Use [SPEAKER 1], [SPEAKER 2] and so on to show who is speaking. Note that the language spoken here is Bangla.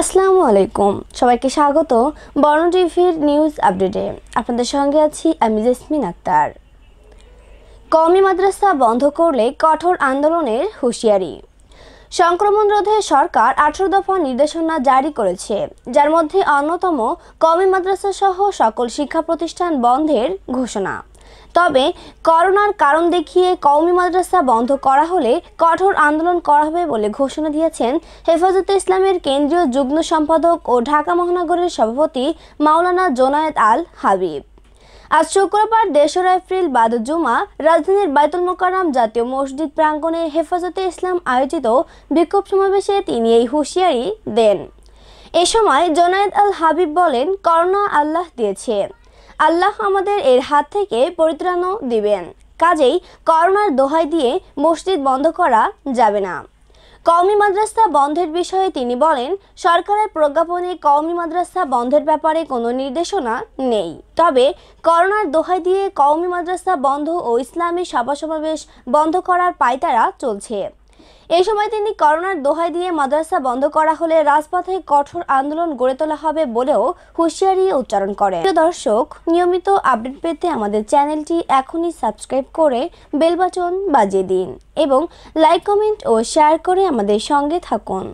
[SPEAKER 1] আসসালামু আলাইকুম সবাইকে স্বাগত বর্ণ টিভির নিউজ আপডেটে আপনাদের সঙ্গে আছি আমি জেসমিন আক্তার কমি মাদ্রাসা বন্ধ করলে কঠোর আন্দোলনের হুঁশিয়ারি সংক্রমণ রোধে সরকার আঠারো দফা নির্দেশনা জারি করেছে যার মধ্যে অন্যতম কমি মাদ্রাসা সহ সকল শিক্ষা প্রতিষ্ঠান বন্ধের ঘোষণা তবে করোনার কারণ দেখিয়ে কওমি মাদ্রাসা বন্ধ করা হলে কঠোর আন্দোলন করা হবে বলে ঘোষণা দিয়েছেন হেফাজতে ইসলামের কেন্দ্রীয় যুগ্ম সম্পাদক ও ঢাকা মহানগরের সভাপতি মাওলানা জোনায়েদ আল হাবিব আজ শুক্রবার দেশরা এপ্রিল বাদ জুমা রাজধানীর বাইতুল মোকাররাম জাতীয় মসজিদ প্রাঙ্গণে হেফাজতে ইসলাম আয়োজিত বিক্ষোভ সমাবেশে তিনি এই হুঁশিয়ারি দেন এ সময় জোনায়েদ আল হাবিব বলেন করোনা আল্লাহ দিয়েছেন আল্লাহ আমাদের এর হাত থেকে পরিত্রাণও দিবেন কাজেই করোনার দোহাই দিয়ে মসজিদ বন্ধ করা যাবে না কওমি মাদ্রাসা বন্ধের বিষয়ে তিনি বলেন সরকারের প্রজ্ঞাপনে কওমি মাদ্রাসা বন্ধের ব্যাপারে কোনো নির্দেশনা নেই তবে করোনার দোহাই দিয়ে কওমি মাদ্রাসা বন্ধ ও ইসলামী সভা সমাবেশ বন্ধ করার পায়তারা চলছে এই সময় তিনি করোনার দোহাই দিয়ে মাদ্রাসা বন্ধ করা হলে রাজপথে কঠোর আন্দোলন গড়ে তোলা হবে বলেও হুঁশিয়ারি উচ্চারণ করে দর্শক নিয়মিত আপডেট পেতে আমাদের চ্যানেলটি এখনই সাবস্ক্রাইব করে বেল বাটন বাজিয়ে দিন এবং লাইক কমেন্ট ও শেয়ার করে আমাদের সঙ্গে থাকুন